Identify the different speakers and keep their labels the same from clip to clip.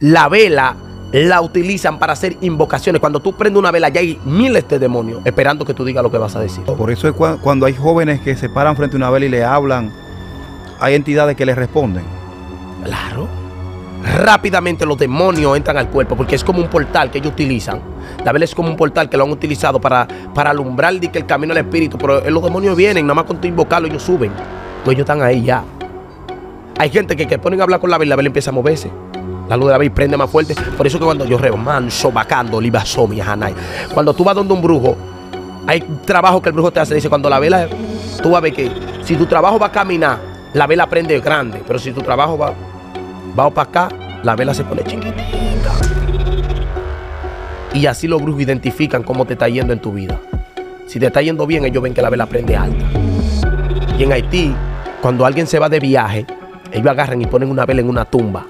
Speaker 1: la vela la utilizan para hacer invocaciones. Cuando tú prendes una vela, ya hay miles de
Speaker 2: demonios esperando que tú digas lo que vas a decir. Por eso es cuando hay jóvenes que se paran frente a una vela y le hablan, hay entidades que le responden. Claro. Rápidamente
Speaker 1: los demonios entran al cuerpo porque es como un portal que ellos utilizan. La vela es como un portal que lo han utilizado para, alumbrar que el camino al espíritu. Pero eh, los demonios vienen, nada más con tu invocarlo, ellos suben. Entonces pues ellos están ahí ya. Hay gente que, que ponen a hablar con la vela y la vela empieza a moverse. La luz de la prende más fuerte. Por eso que cuando yo manso, bacando, libasomia, janay. Cuando tú vas donde un brujo, hay trabajo que el brujo te hace. Dice, cuando la vela, tú vas a ver que si tu trabajo va a caminar, la vela prende grande. Pero si tu trabajo va, va para acá, la vela se pone chiquitita. Y así los brujos identifican cómo te está yendo en tu vida. Si te está yendo bien, ellos ven que la vela prende alta. Y en Haití, cuando alguien se va de viaje, ellos agarran y ponen una vela en una tumba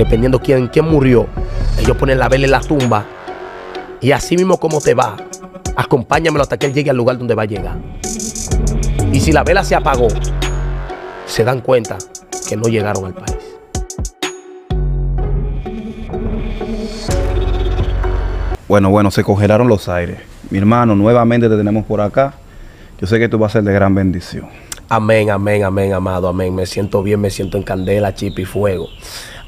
Speaker 1: dependiendo quién, quién murió, ellos ponen la vela en la tumba. Y así mismo como te va, acompáñamelo hasta que él llegue al lugar donde va a llegar. Y si la vela se apagó, se dan cuenta que no llegaron al país.
Speaker 2: Bueno, bueno, se congelaron los aires. Mi hermano, nuevamente te tenemos por acá. Yo sé que tú vas a ser de gran bendición. Amén, amén,
Speaker 1: amén, amado, amén. Me siento bien, me siento en candela, chip y fuego.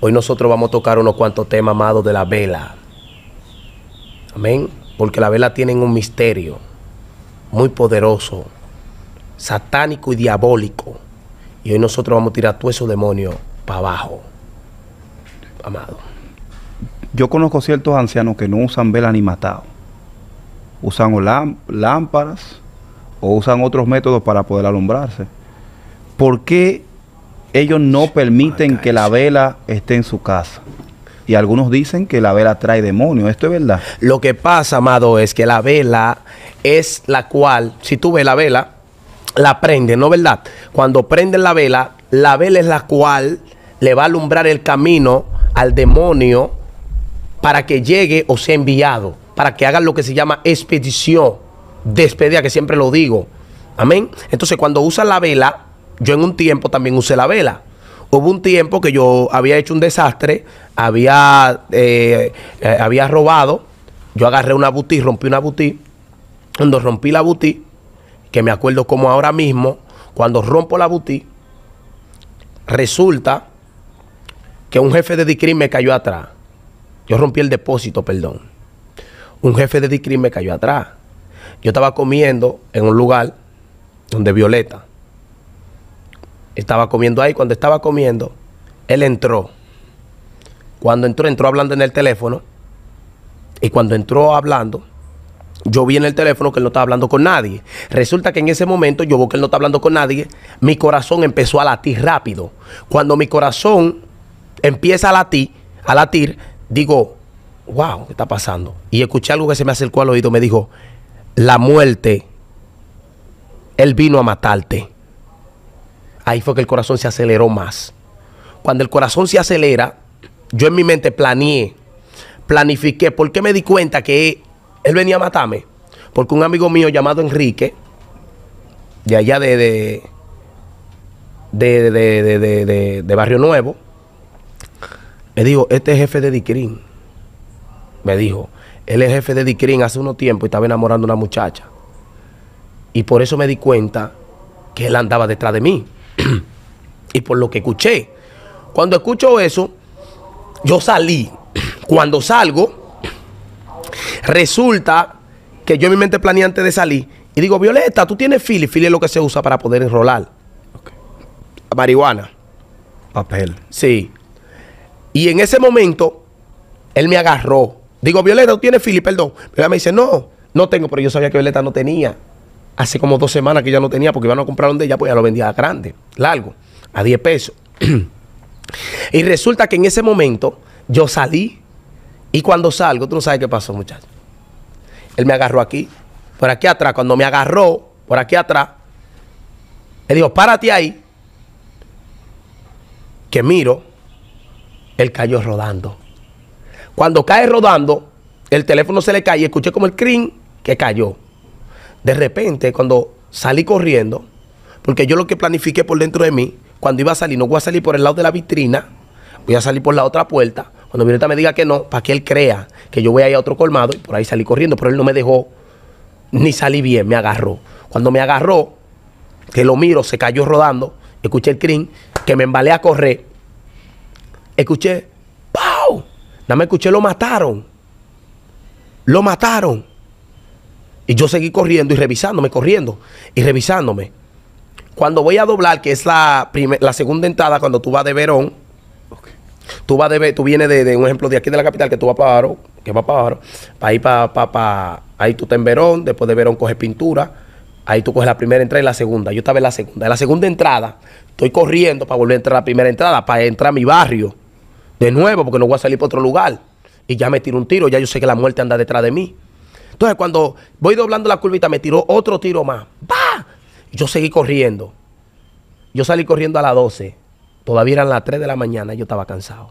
Speaker 1: Hoy nosotros vamos a tocar unos cuantos temas, amados, de la vela. Amén. Porque la vela tiene un misterio muy poderoso, satánico y diabólico.
Speaker 2: Y hoy nosotros vamos a tirar todo esos demonios para abajo. Amado. Yo conozco ciertos ancianos que no usan vela ni matado. Usan lámparas o usan otros métodos para poder alumbrarse. ¿Por qué ellos no permiten que la vela esté en su casa. Y algunos dicen que la vela trae demonios. ¿Esto es verdad? Lo que pasa, amado, es que la vela
Speaker 1: es la cual, si tú ves la vela, la prende, ¿no verdad? Cuando prenden la vela, la vela es la cual le va a alumbrar el camino al demonio para que llegue o sea enviado, para que haga lo que se llama expedición, despedida, que siempre lo digo. Amén. Entonces, cuando usan la vela, yo en un tiempo también usé la vela. Hubo un tiempo que yo había hecho un desastre, había, eh, eh, había robado. Yo agarré una butí, rompí una butí. Cuando rompí la butí, que me acuerdo como ahora mismo, cuando rompo la butí, resulta que un jefe de DICRIM me cayó atrás. Yo rompí el depósito, perdón. Un jefe de DICRIM me cayó atrás. Yo estaba comiendo en un lugar donde Violeta. Estaba comiendo ahí. Cuando estaba comiendo, él entró. Cuando entró, entró hablando en el teléfono. Y cuando entró hablando, yo vi en el teléfono que él no estaba hablando con nadie. Resulta que en ese momento yo vi que él no está hablando con nadie. Mi corazón empezó a latir rápido. Cuando mi corazón empieza a latir, a latir, digo, wow, ¿qué está pasando? Y escuché algo que se me acercó al oído. Me dijo, la muerte, él vino a matarte ahí fue que el corazón se aceleró más. Cuando el corazón se acelera, yo en mi mente planeé, planifiqué, porque me di cuenta que él venía a matarme. Porque un amigo mío llamado Enrique, de allá de, de, de, Barrio Nuevo, me dijo, este es jefe de Dicrín. Me dijo, él es jefe de Dicrín hace unos tiempos y estaba enamorando a una muchacha. Y por eso me di cuenta que él andaba detrás de mí y por lo que escuché. Cuando escucho eso, yo salí. Cuando salgo, resulta que yo en mi mente planeé antes de salir y digo, Violeta, tú tienes fili. Fili es lo que se usa para poder enrolar. Marihuana. Papel. Sí. Y en ese momento, él me agarró. Digo, Violeta, tú tienes fili, perdón. ella me dice, no, no tengo, pero yo sabía que Violeta no tenía hace como dos semanas que ya no tenía porque iban a comprar un de ella, pues ya lo vendía grande, largo, a 10 pesos. y resulta que en ese momento yo salí y cuando salgo, tú no sabes qué pasó, muchacho. Él me agarró aquí, por aquí atrás. Cuando me agarró, por aquí atrás, él dijo, párate ahí. Que miro, él cayó rodando. Cuando cae rodando, el teléfono se le cae y escuché como el crin que cayó de repente, cuando salí corriendo, porque yo lo que planifiqué por dentro de mí, cuando iba a salir, no voy a salir por el lado de la vitrina, voy a salir por la otra puerta. Cuando Violeta me diga que no, para que él crea que yo voy a ir a otro colmado y por ahí salí corriendo, pero él no me dejó ni salí bien, me agarró. Cuando me agarró, que lo miro, se cayó rodando, escuché el crin, que me embalé a correr. Escuché, ¡pau! Nada me escuché, lo mataron. Lo mataron. Y yo seguí corriendo y revisándome, corriendo y revisándome. Cuando voy a doblar, que es la, la segunda entrada, cuando tú vas de Verón, tú, vas de, tú vienes de, un ejemplo de aquí de la capital, que tú vas para Aro, que vas para Aro, para ir para, ahí tú estás en Verón, después de Verón coges pintura, ahí tú coges la primera entrada y la segunda. Yo estaba en la segunda. En la segunda entrada, estoy corriendo para volver a entrar a la primera entrada, para entrar a mi barrio de nuevo, porque no voy a salir para otro lugar. Y ya me tiro un tiro, ya yo sé que la muerte anda detrás de mí. Entonces, cuando voy doblando la curvita, me tiró otro tiro más. ¡Bah! Yo seguí corriendo. Yo salí corriendo a las 12. Todavía eran las 3 de la mañana, yo estaba cansado.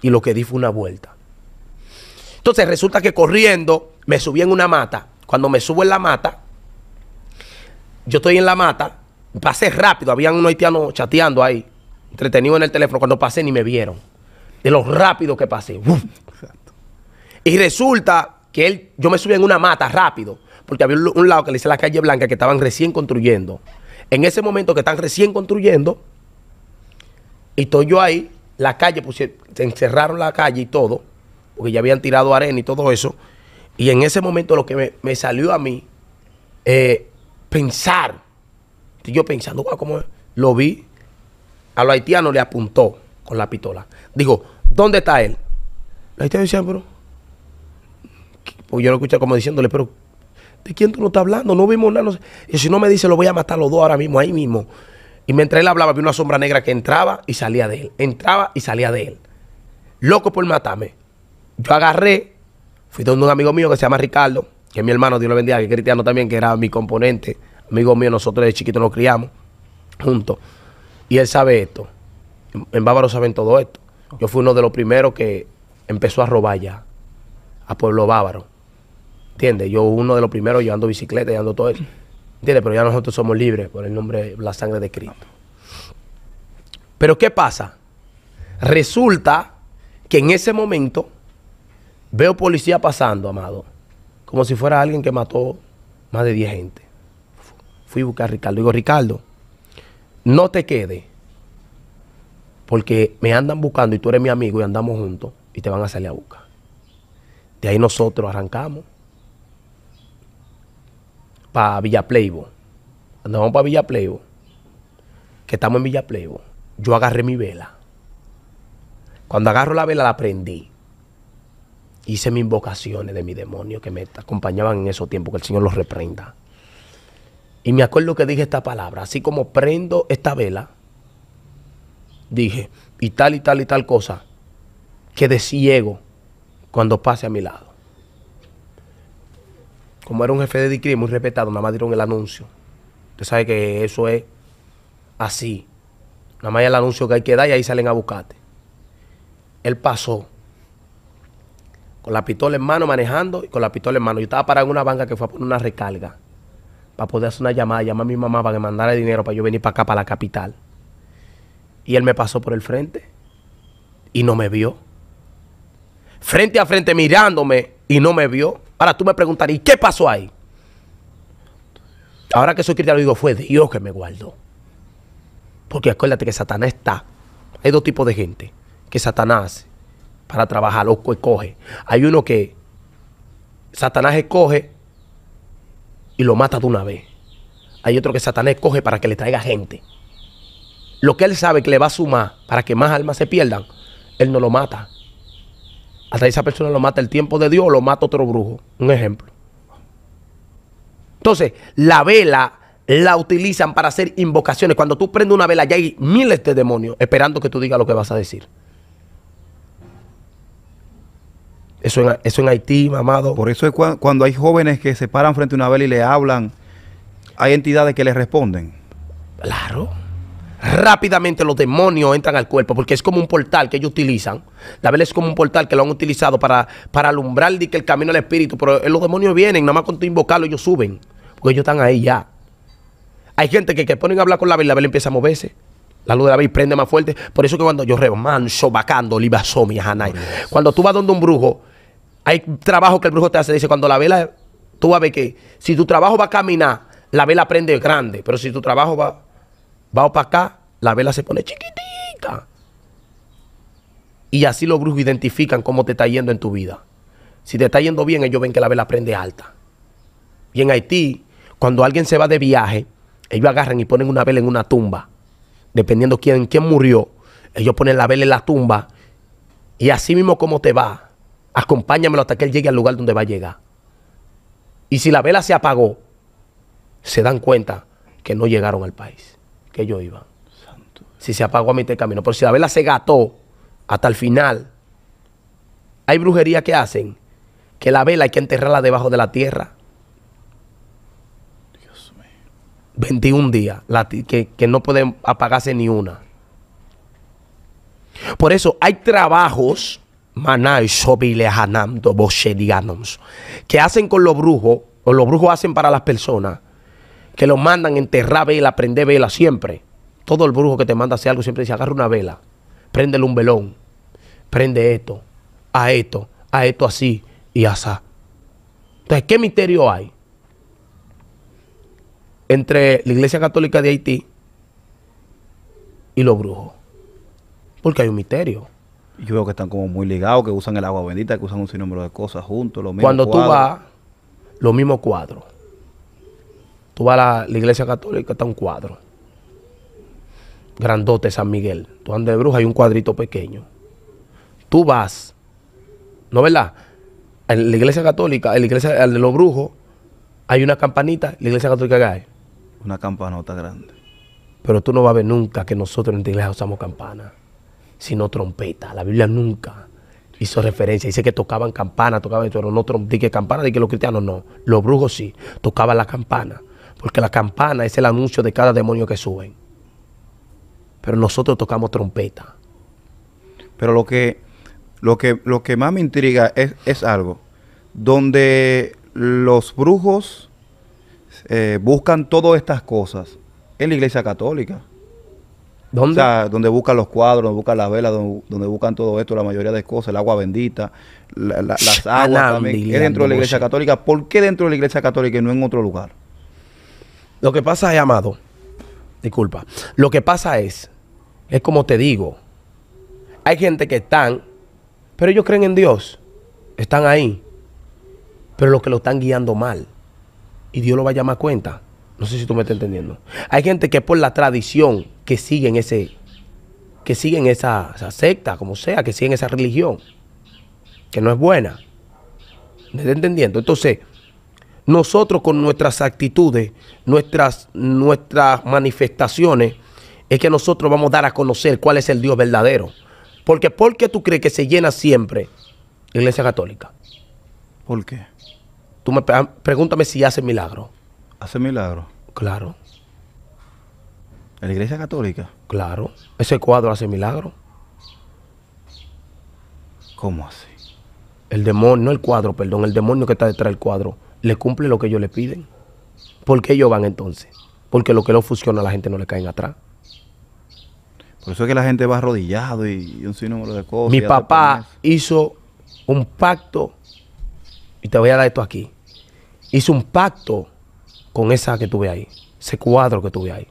Speaker 1: Y lo que di fue una vuelta. Entonces resulta que corriendo me subí en una mata. Cuando me subo en la mata, yo estoy en la mata, pasé rápido, habían unos haitianos chateando ahí, Entretenidos en el teléfono. Cuando pasé ni me vieron. De lo rápido que pasé. Y resulta que él, yo me subí en una mata rápido, porque había un lado que le hice la calle Blanca que estaban recién construyendo. En ese momento que están recién construyendo, y estoy yo ahí, la calle, pues, se encerraron la calle y todo, porque ya habían tirado arena y todo eso. Y en ese momento lo que me, salió a mí, eh, pensar, estoy yo pensando, guau ¿cómo es? lo vi, a los haitianos le apuntó con la pistola. Digo, ¿dónde está él? la haitianos diciendo bro yo lo escuché como diciéndole, pero ¿de quién tú no estás hablando? No vimos nada. Y si no me dice, lo voy a matar los dos ahora mismo, ahí mismo. Y mientras él hablaba, vi una sombra negra que entraba y salía de él. Entraba y salía de él. Loco por matarme. Yo agarré, fui donde un amigo mío que se llama Ricardo, que es mi hermano, Dios lo bendiga, que es cristiano también, que era mi componente. Amigo mío, nosotros de chiquito nos criamos juntos. Y él sabe esto. En Bávaro saben todo esto. Yo fui uno de los primeros que empezó a robar ya a Pueblo Bávaro. ¿Entiendes? Yo, uno de los primeros, yo ando bicicleta, y ando todo eso. ¿Entiendes? Pero ya nosotros somos libres por el nombre, de la sangre de Cristo. Pero ¿qué pasa? Resulta que en ese momento veo policía pasando, amado, como si fuera alguien que mató más de 10 gente. Fui a buscar a Ricardo. Digo, Ricardo, no te quedes, porque me andan buscando y tú eres mi amigo y andamos juntos y te van a salir a buscar. De ahí nosotros arrancamos para Villa Pleibo, Cuando vamos para Villa que estamos en Villa Pleibo, yo agarré mi vela. Cuando agarro la vela, la prendí. Hice mis invocaciones de mi demonio que me acompañaban en esos tiempos, que el Señor los reprenda. Y me acuerdo que dije esta palabra, así como prendo esta vela, dije, y tal y tal y tal cosa, de ciego cuando pase a mi lado como era un jefe de DICRI muy respetado, nada más dieron el anuncio. Usted sabe que eso es así. Nada más hay el anuncio que hay que dar y ahí salen a buscarte. Él pasó con la pistola en mano manejando y con la pistola en mano. Yo estaba parado en una banca que fue a poner una recarga para poder hacer una llamada, llamar a mi mamá para que mandara dinero para yo venir para acá, para la capital. Y él me pasó por el frente y no me vio. Frente a frente mirándome y no me vio. Ahora tú me preguntarías, ¿qué pasó ahí? Ahora que soy cristiano, digo, fue Dios que me guardó. Porque acuérdate que Satanás está. Hay dos tipos de gente que Satanás, para trabajar, loco, escoge. Hay uno que Satanás escoge y lo mata de una vez. Hay otro que Satanás escoge para que le traiga gente. Lo que él sabe que le va a sumar para que más almas se pierdan, él no lo mata hasta esa persona lo mata el tiempo de Dios o lo mata otro brujo. Un ejemplo. Entonces, la vela la utilizan para hacer invocaciones. Cuando tú prendes una vela, ya hay miles de demonios esperando que tú digas lo que vas a decir.
Speaker 2: Eso en, eso en Haití, mamado. Por eso es cuando hay jóvenes que se paran frente a una vela y le hablan, hay entidades que les responden. Claro
Speaker 1: rápidamente los demonios entran al cuerpo, porque es como un portal que ellos utilizan. La vela es como un portal que lo han utilizado para, para alumbrar que el camino al espíritu, pero eh, los demonios vienen, nada más con tu invocarlo ellos suben, porque ellos están ahí ya. Hay gente que, que ponen a hablar con la vela la vela empieza a moverse. La luz de la vela prende más fuerte. Por eso que cuando yo rebo manso, bacando, libasomia, janay. Cuando tú vas donde un brujo, hay trabajo que el brujo te hace. Dice, cuando la vela, tú vas a ver que si tu trabajo va a caminar, la vela prende grande. Pero si tu trabajo va va para acá, la vela se pone chiquitica. Y así los brujos identifican cómo te está yendo en tu vida. Si te está yendo bien, ellos ven que la vela prende alta. Y en Haití, cuando alguien se va de viaje, ellos agarran y ponen una vela en una tumba. Dependiendo quién, quién murió, ellos ponen la vela en la tumba. Y así mismo como te va, acompáñamelo hasta que él llegue al lugar donde va a llegar. Y si la vela se apagó, se dan cuenta que no llegaron al país que yo iba. Si se apagó a mí de camino. por si la vela se gató hasta el final, hay brujería que hacen que la vela hay que enterrarla debajo de la tierra. Dios mío. 21 días que, que no pueden apagarse ni una. Por eso hay trabajos que hacen con los brujos, o los brujos hacen para las personas, que lo mandan enterrar vela, prender vela siempre. Todo el brujo que te manda hacer algo siempre dice, agarra una vela, préndele un velón, prende esto, a esto, a esto así y asá. Entonces, ¿qué misterio hay entre la Iglesia Católica de Haití
Speaker 2: y los brujos? Porque hay un misterio. Yo veo que están como muy ligados, que usan el agua bendita, que usan un sinnúmero de cosas juntos, los mismos Cuando tú vas, los mismos cuadros. Tú vas a la, iglesia católica, está un cuadro.
Speaker 1: Grandote San Miguel. Tú andas de bruja, hay un cuadrito pequeño. Tú vas, ¿no verdad? En la iglesia católica, en la iglesia de los brujos, hay una campanita, la iglesia católica hay Una campanota grande. Pero tú no vas a ver nunca que nosotros en la iglesia usamos campana, sino trompeta. La Biblia nunca hizo referencia. Dice que tocaban campana, tocaban, pero no campana, de que los cristianos no. Los brujos sí, tocaban la campana. Porque la campana es el anuncio de cada demonio que suben.
Speaker 2: Pero nosotros tocamos trompeta. Pero lo que, lo que, lo que más me intriga es, algo. Donde los brujos eh, buscan todas estas cosas. En la iglesia católica. ¿Dónde? O sea, donde buscan los cuadros, donde buscan las velas, donde, buscan todo esto, la mayoría de cosas, el agua bendita, las aguas también. Es dentro de la iglesia católica. ¿Por qué dentro de la iglesia católica y no en otro lugar? Lo que pasa es, amado, disculpa, lo que pasa
Speaker 1: es, es como te digo, hay gente que están, pero ellos creen en Dios, están ahí, pero los que lo están guiando mal, y Dios lo va a llamar a cuenta. No sé si tú me estás entendiendo. Hay gente que por la tradición que siguen ese, que siguen esa, esa secta, como sea, que siguen esa religión, que no es buena. ¿Me estás entendiendo? Entonces, nosotros con nuestras actitudes, nuestras, nuestras manifestaciones, es que nosotros vamos a dar a conocer cuál es el Dios verdadero. Porque ¿por qué tú crees que se llena siempre la iglesia católica? ¿Por qué? Tú me pregúntame si hace milagro.
Speaker 2: ¿Hace milagro? Claro. ¿La iglesia católica? Claro. Ese cuadro hace milagro. ¿Cómo así?
Speaker 1: El demonio, no el cuadro, perdón, el demonio que está detrás del cuadro le cumple lo que ellos le piden. ¿Por qué ellos van entonces? Porque lo que no funciona a la gente no le caen atrás.
Speaker 2: Por eso es que la gente va arrodillado y un sinnúmero de cosas. Mi papá hizo un pacto, y te voy a dar esto aquí. Hizo un pacto
Speaker 1: con esa que tuve ahí, ese cuadro que tuve ahí.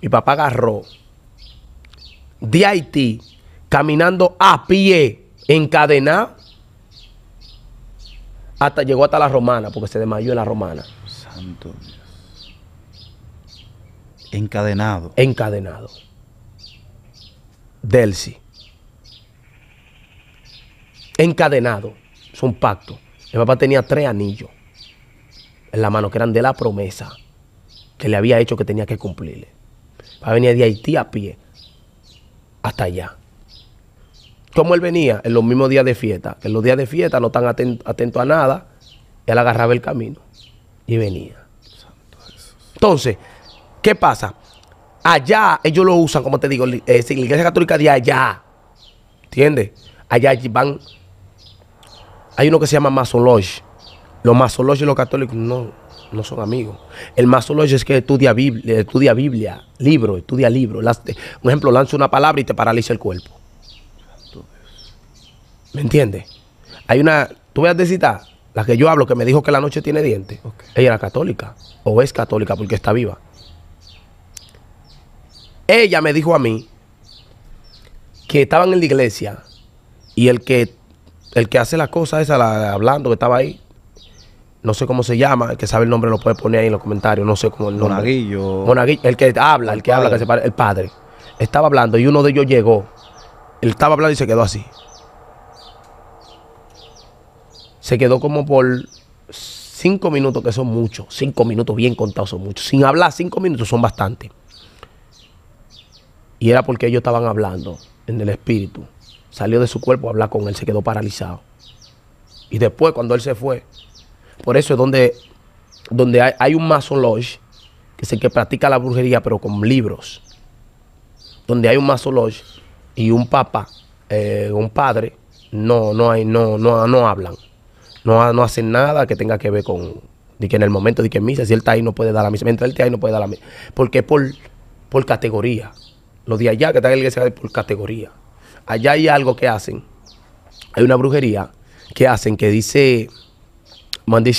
Speaker 1: Mi papá agarró de Haití, caminando a pie, encadenado, hasta, llegó hasta la romana, porque se desmayó en la romana. Santo Dios. Encadenado. Encadenado. Delcy. Encadenado. un pacto. El papá tenía tres anillos en la mano, que eran de la promesa que le había hecho que tenía que cumplirle. Va a venir de Haití a pie hasta allá. ¿Cómo él venía? En los mismos días de fiesta. En los días de fiesta no tan atentos atento a nada. Él agarraba el camino y venía. Entonces, ¿qué pasa? Allá ellos lo usan, como te digo, en eh, la iglesia católica de allá. ¿Entiendes? Allá van. Hay uno que se llama masologe. Los masologes y los católicos no, no son amigos. El masologe es que estudia Biblia, estudia Biblia, libro, estudia libro. un ejemplo, lanza una palabra y te paraliza el cuerpo. ¿Me entiendes? Hay una, tú veas de citar, la que yo hablo, que me dijo que la noche tiene dientes, ella era católica, o es católica porque está viva. Ella me dijo a mí que estaban en la iglesia y el que, el que hace las cosas esa, la, hablando, que estaba ahí, no sé cómo se llama, el que sabe el nombre lo puede poner ahí en los comentarios, no sé cómo el nombre.
Speaker 2: Monaguillo.
Speaker 1: Monaguillo, el que habla, el, que habla, que se el padre. Estaba hablando y uno de ellos llegó. Él estaba hablando y se quedó así se quedó como por cinco minutos, que son muchos, cinco minutos bien contados son muchos. Sin hablar, cinco minutos son bastante. Y era porque ellos estaban hablando en el espíritu. Salió de su cuerpo a hablar con él, se quedó paralizado. Y después, cuando él se fue, por eso es donde, donde hay, un Mason que es el que practica la brujería, pero con libros. Donde hay un Mason y un papa, eh, un padre, no, no hay, no, no, no hablan no, hacen nada que tenga que ver con, de que en el momento de que misa, si él está ahí no puede dar la misa, mientras él está ahí no puede dar la misa, porque es por, por categoría. Los de allá que están en la iglesia por categoría. Allá hay algo que hacen, hay una brujería que hacen que dice mande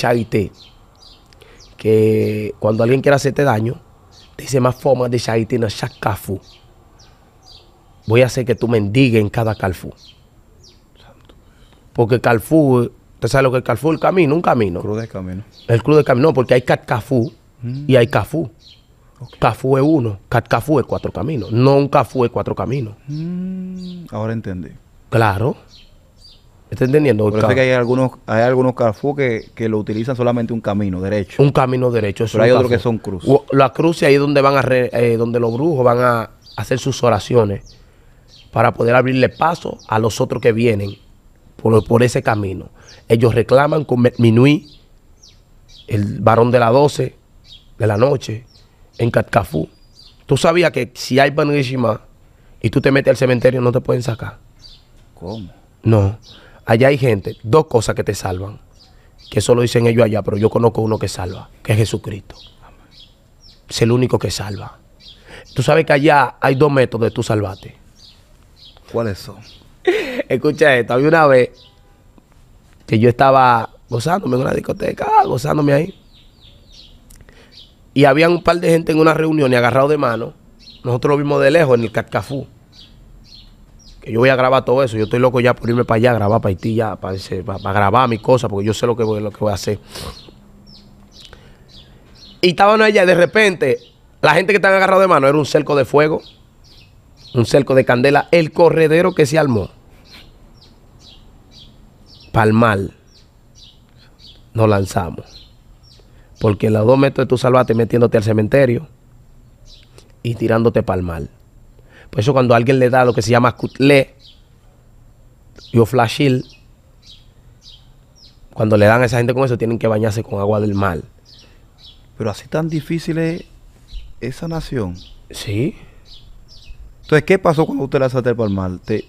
Speaker 1: que cuando alguien quiere hacerte daño, dice más forma de Chaité no Shakafu. Voy a hacer que tú mendigues en cada calfu. Porque calfu... ¿Usted sabe lo que es el El camino, un camino. Cruz de camino. El cruz de camino, no, porque hay Catcafú mm. y hay Cafú. Cafú es uno, Catcafú es cuatro caminos. No un Cafú
Speaker 2: es cuatro caminos. Mm, ahora entendí.
Speaker 1: Claro. ¿Estás entendiendo? Parece que hay
Speaker 2: algunos, hay algunos que, lo utilizan solamente un camino derecho. Un camino derecho.
Speaker 1: Eso Pero hay otros que son cruces. La cruces ahí donde van a eh, donde los brujos van a hacer sus oraciones para poder abrirle paso a los otros que vienen por, por ese camino. Ellos reclaman con Minui, el varón de las 12 de la noche, en Catcafú. Tú sabías que si hay Banrishima y tú te metes al cementerio, no te pueden sacar. ¿Cómo? No. Allá hay gente, dos cosas que te salvan. Que eso lo dicen ellos allá, pero yo conozco uno que salva, que es Jesucristo. Es el único que salva. Tú sabes que allá hay dos métodos de tu salvarte. ¿Cuáles son? Escucha esto, había una vez que yo estaba gozándome en una discoteca, ah, gozándome ahí. Y había un par de gente en una reunión y agarrado de mano. Nosotros lo vimos de lejos en el Catcafú. Que yo voy a grabar todo eso. Yo estoy loco ya por irme para allá, grabar para Haití, ya, para, grabar mi cosa, porque yo sé lo que voy, lo que voy a hacer. Y estaban allá y de repente, la gente que estaba agarrado de mano era un cerco de fuego, un cerco de candela, el corredero que se armó mal, nos lanzamos. Porque los dos de tú salvaste metiéndote al cementerio y tirándote mal. Por eso cuando alguien le da lo que se llama cutlé, yo flashil, cuando le dan a esa gente con eso tienen que bañarse con agua del mal.
Speaker 2: Pero así tan difícil es esa nación. Sí. Entonces, ¿qué pasó cuando usted lanzaste el mal ¿Te,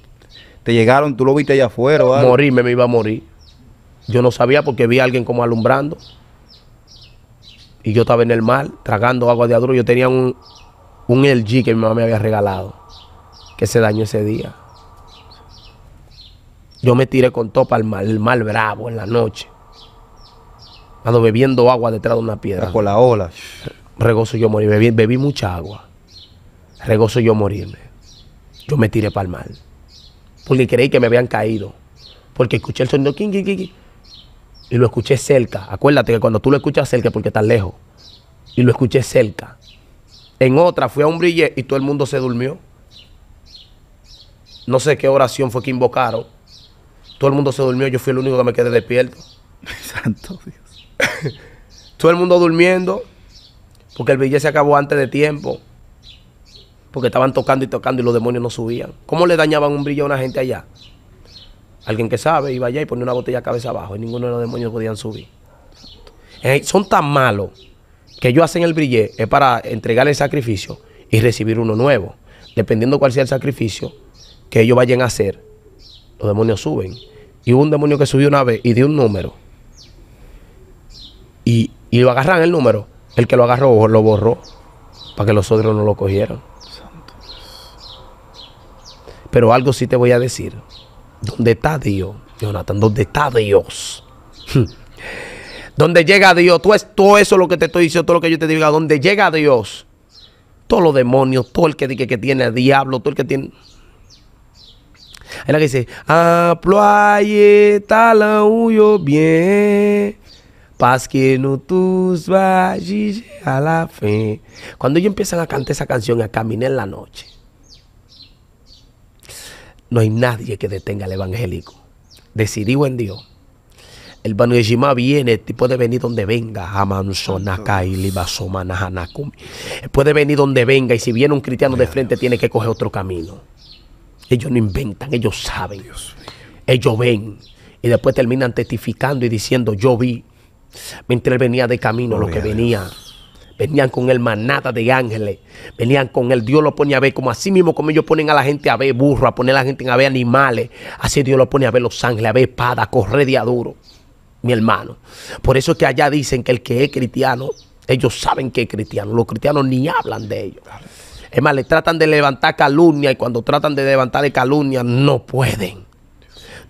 Speaker 2: te llegaron, tú lo viste allá afuera. Morirme me iba a
Speaker 1: morir. Yo no sabía porque vi a alguien como alumbrando. Y yo estaba en el mar, tragando agua de aduro. Yo tenía un, LG que mi mamá me había regalado, que se dañó ese día. Yo me tiré con topa al mar, el mar bravo en la noche. Ando bebiendo agua detrás de una piedra. Con la ola. Regozo yo morir. Bebí, mucha agua. regoso yo morirme. Yo me tiré para el mar porque creí que me habían caído. Porque escuché el sonido y lo escuché cerca. Acuérdate que cuando tú lo escuchas cerca porque estás lejos. Y lo escuché cerca. En otra fui a un brille y todo el mundo se durmió. No sé qué oración fue que invocaron. Todo el mundo se durmió, yo fui el único que me quedé despierto. Santo Dios. todo el mundo durmiendo, porque el billete se acabó antes de tiempo. Porque estaban tocando y tocando y los demonios no subían. ¿Cómo le dañaban un brillo a una gente allá? Alguien que sabe iba allá y ponía una botella cabeza abajo y ninguno de los demonios podían subir. Eh, son tan malos que ellos hacen el brillé es para entregar el sacrificio y recibir uno nuevo. Dependiendo cuál sea el sacrificio que ellos vayan a hacer, los demonios suben. Y hubo un demonio que subió una vez y dio un número. Y, y lo agarran el número. El que lo agarró lo borró para que los otros no lo cogieran. Pero algo sí te voy a decir. ¿Dónde está Dios, Jonathan? ¿Dónde está Dios? ¿Dónde llega Dios, todo, es, todo eso lo que te estoy diciendo, todo lo que yo te diga, ¿Dónde llega Dios, todos los demonios, todo el que, que tiene diablo, todo el que tiene. Es la que dice, aploye la huyo bien, paz que no tus valles a la fe. Cuando ellos empiezan a cantar esa canción, a caminar en la noche, no hay nadie que detenga al evangélico. Decidido en Dios. El Banu viene viene, puede venir donde venga. Puede venir donde venga. Y si viene un cristiano de frente, tiene que coger otro camino. Ellos no inventan, ellos saben. Ellos ven. Y después terminan testificando y diciendo, yo vi. Mientras venía de camino, lo que venía. Venían con el manada de ángeles. Venían con el Dios lo pone a ver, como así mismo como ellos ponen a la gente a ver burro, a poner a la gente a ver animales. Así Dios lo pone a ver los ángeles, a ver espada, a correr de Mi hermano. Por eso es que allá dicen que el que es cristiano, ellos saben que es cristiano. Los cristianos ni hablan de ellos. Es más, le tratan de levantar calumnia y cuando tratan de levantar calumnia no pueden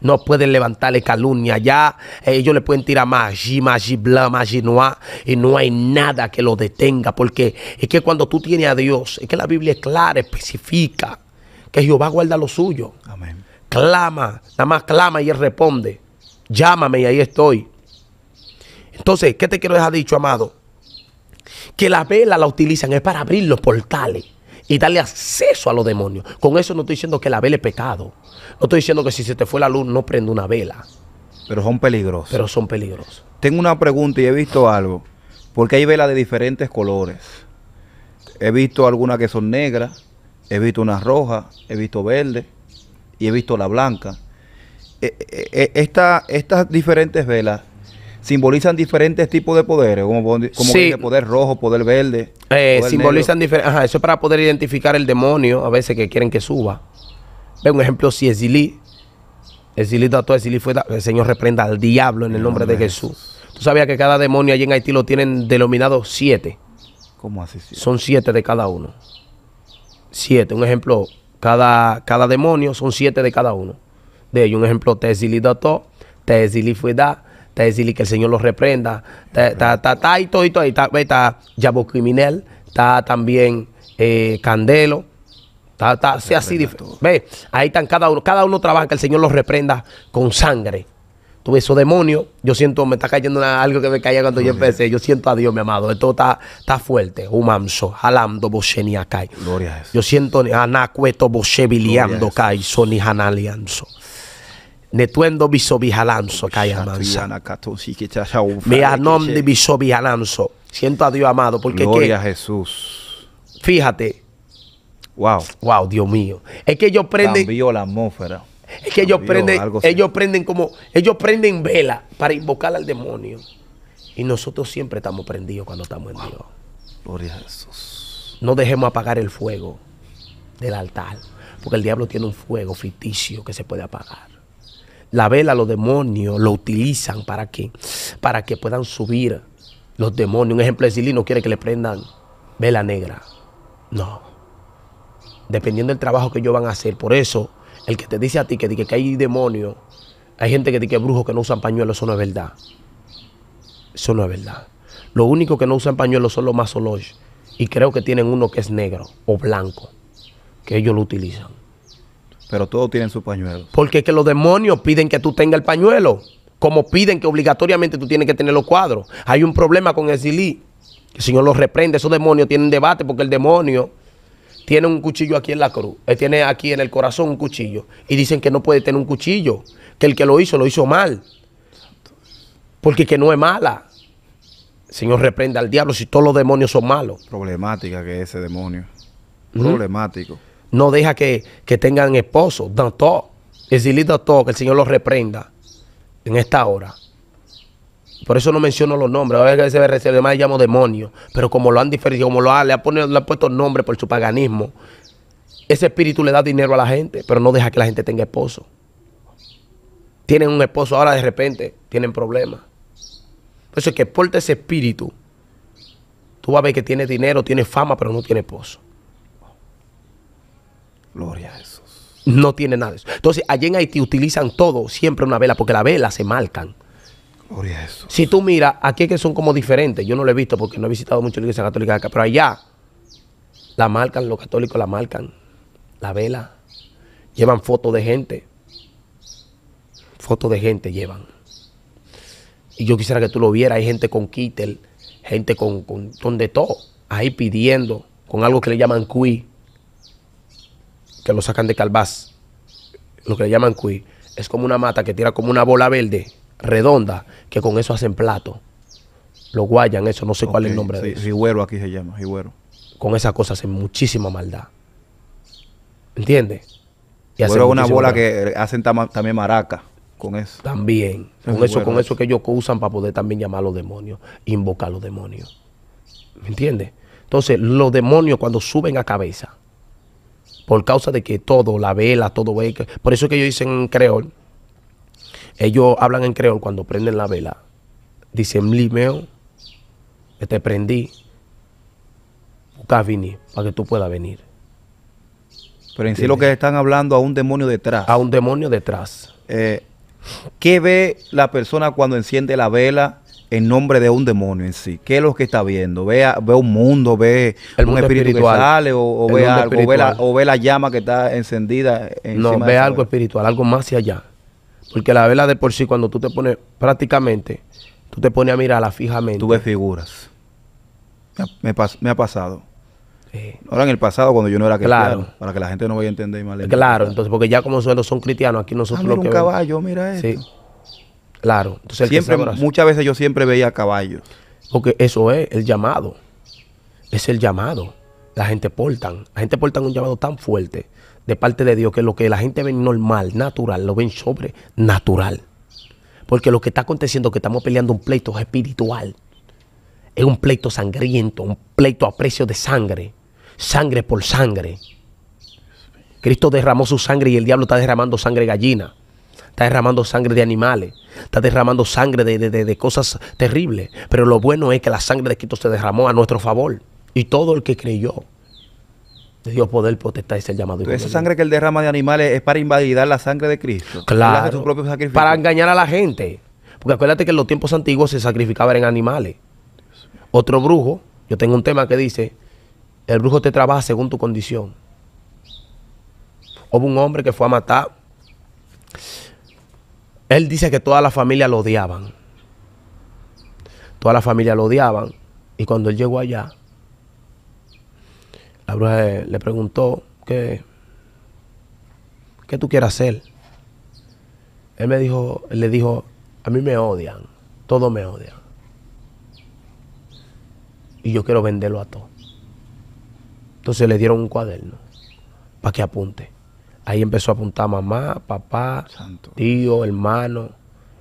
Speaker 1: no pueden levantarle calumnia. Ya ellos le pueden tirar más. magi y no hay nada que lo detenga, porque es que cuando tú tienes a Dios, es que la Biblia es clara, especifica que Jehová guarda lo suyo. Amén. Clama, nada más clama y él responde. Llámame y ahí estoy. Entonces, ¿qué te quiero dejar dicho, amado? Que la vela la utilizan es para abrir los portales y darle acceso a los demonios. Con eso no estoy diciendo que la vela es pecado. No estoy diciendo que si se te fue la luz no prende una vela.
Speaker 2: Pero son peligrosos. Pero son peligrosos. Tengo una pregunta y he visto algo. Porque hay velas de diferentes colores. He visto algunas que son negras, he visto unas rojas, he visto verde y he visto la blanca. Eh, eh, eh, esta, estas diferentes velas simbolizan diferentes tipos de poderes, como, poder rojo, poder verde. Eh, simbolizan diferentes. Ajá, eso es para
Speaker 1: poder identificar el demonio a veces que quieren que suba. Ve un ejemplo, si esili. doctor, es fue, el Señor reprenda al diablo en el nombre de Jesús. Tú sabías que cada demonio allí en Haití lo tienen denominado siete. ¿Cómo así? Son siete de cada uno. Siete, un ejemplo, cada, cada demonio son siete de cada uno. De ellos, un ejemplo, te dató, Tesilí fue da, es decirle que el Señor los reprenda, está, ahí todo, ahí está, está Yabo Criminal, está también eh, Candelo. Está, sea así Ve, ahí están cada uno. Cada uno trabaja que el Señor los reprenda con sangre. Tú ves esos demonios. Yo siento, me está cayendo algo que me caía cuando yo empecé. Yo siento a Dios, mi amado. Esto está, está fuerte. Humamso, jalando, bocheniacay. Gloria a Dios. Yo siento anacueto, bosheviliando kai, soni, hanalianzo. Netuendo bisobijalanzo, calla me de Siento a Dios amado, porque. Gloria a
Speaker 2: Jesús.
Speaker 1: Fíjate. Wow. Wow, Dios mío. Es que ellos prenden. la atmósfera. Es que ellos prenden, ellos prenden como, ellos prenden vela para invocar al demonio. Y nosotros siempre estamos prendidos cuando estamos en Dios. Gloria a Jesús. No dejemos apagar el fuego del altar. Porque el diablo tiene un fuego ficticio que se puede apagar. La vela los demonios lo utilizan para que, para que puedan subir los demonios. Un ejemplo es Silly no quiere que le prendan vela negra. No. Dependiendo del trabajo que ellos van a hacer. Por eso, el que te dice a ti que, hay demonios, hay gente que dice que que no usan pañuelos, eso no es verdad. Eso no es verdad. Lo único que no usan pañuelos son los mazolosh. Y creo que tienen uno que es negro o blanco, que ellos lo utilizan. Pero todos tienen su pañuelo. Porque que los demonios piden que tú tengas el pañuelo. Como piden que obligatoriamente tú tienes que tener los cuadros. Hay un problema con el Silí. El Señor los reprende. Esos demonios tienen debate porque el demonio tiene un cuchillo aquí en la cruz. Él eh, tiene aquí en el corazón un cuchillo. Y dicen que no puede tener un cuchillo. Que el que lo hizo, lo hizo mal. Porque que no es mala. El Señor reprende al diablo si todos los demonios son malos.
Speaker 2: Problemática que es ese demonio. Problemático no deja que,
Speaker 1: tengan esposo. es Exilita todo, que el Señor los reprenda en esta hora. Por eso no menciono los nombres. A veces se además llamo demonio. Pero como lo han diferido. como lo ha, le, ha puesto nombre por su paganismo. Ese espíritu le da dinero a la gente, pero no deja que la gente tenga esposo. Tienen un esposo ahora de repente, tienen problemas. Por eso es que porte ese espíritu. Tú vas a ver que tiene dinero, tiene fama, pero no tiene esposo. Gloria a Jesús. No tiene nada de eso. Entonces, allí en Haití utilizan todo, siempre una vela, porque la vela se marcan. Gloria a Si tú miras, aquí es que son como diferentes. Yo no lo he visto porque no he visitado mucho la iglesia católica acá, pero allá la marcan, los católicos la marcan. La vela. Llevan fotos de gente. Fotos de gente llevan. Y yo quisiera que tú lo vieras. Hay gente con kittel, gente con, con, de todo. Ahí pidiendo, con algo que le llaman cuí que lo sacan de Calvás, lo que le llaman cuí. es como una mata que tira como una bola verde, redonda, que con eso hacen plato. Lo guayan, eso, no sé cuál es el nombre de eso.
Speaker 2: Rigüero aquí se llama, rigüero.
Speaker 1: Con esa cosa hacen muchísima maldad. ¿Entiendes? Y hacen una bola
Speaker 2: que hacen también maraca con eso. También.
Speaker 1: con eso, con que ellos usan para poder también llamar a los demonios, invocar a los demonios. ¿Me entiendes? Entonces, los demonios cuando suben a cabeza, por causa de que todo, la vela, todo ve Por eso es que ellos dicen creol. Ellos hablan en creol cuando prenden la vela. Dicen limeo, te prendí,
Speaker 2: busca vini para que tú puedas venir. Pero en sí, lo que están hablando a un demonio detrás. A un demonio detrás. Eh, ¿Qué ve la persona cuando enciende la vela? en nombre de un demonio en sí. ¿Qué es lo que está viendo? ¿Ve, un mundo, ve el un espiritual, o, ve ve la, llama que está encendida? no, ve algo espiritual, algo más allá. Porque la vela de por sí, cuando tú te pones prácticamente, tú te pones a mirarla fijamente. Tú ves figuras. Me, ha pasado. Ahora en el pasado, cuando yo no era cristiano, claro. para que la gente no vaya a entender mal. Claro, entonces, porque ya como suelo son cristianos, aquí nosotros ah, lo que. un caballo, mira esto.
Speaker 1: Claro. Entonces, muchas veces yo siempre veía caballos. Porque eso es el llamado. Es el llamado. La gente portan. La gente portan un llamado tan fuerte de parte de Dios que lo que la gente ve normal, natural, lo ven sobre natural, Porque lo que está aconteciendo, que estamos peleando un pleito espiritual. Es un pleito sangriento, un pleito a precio de sangre. Sangre por sangre. Cristo derramó su sangre y el diablo está derramando sangre gallina está derramando sangre de animales, está derramando sangre de, cosas terribles. Pero lo bueno es que la sangre de Cristo se derramó a nuestro favor. Y todo el que creyó, de Dios poder potestad es el llamado. esa sangre
Speaker 2: que él derrama de animales es para invalidar la sangre de Cristo. Claro. para engañar a la gente.
Speaker 1: Porque acuérdate que en los tiempos antiguos se sacrificaban en animales. Otro brujo, yo tengo un tema que dice, el brujo te trabaja según tu condición. Hubo un hombre que fue a matar él dice que toda la familia lo odiaban. Toda la familia lo odiaban. Y cuando él llegó allá, la bruja le preguntó qué ¿qué tú quieres hacer? Él me dijo, él le dijo, a mí me odian, todos me odian. Y yo quiero venderlo a todos. Entonces le dieron un cuaderno para que apunte. Ahí empezó a apuntar mamá, papá, tío, hermano.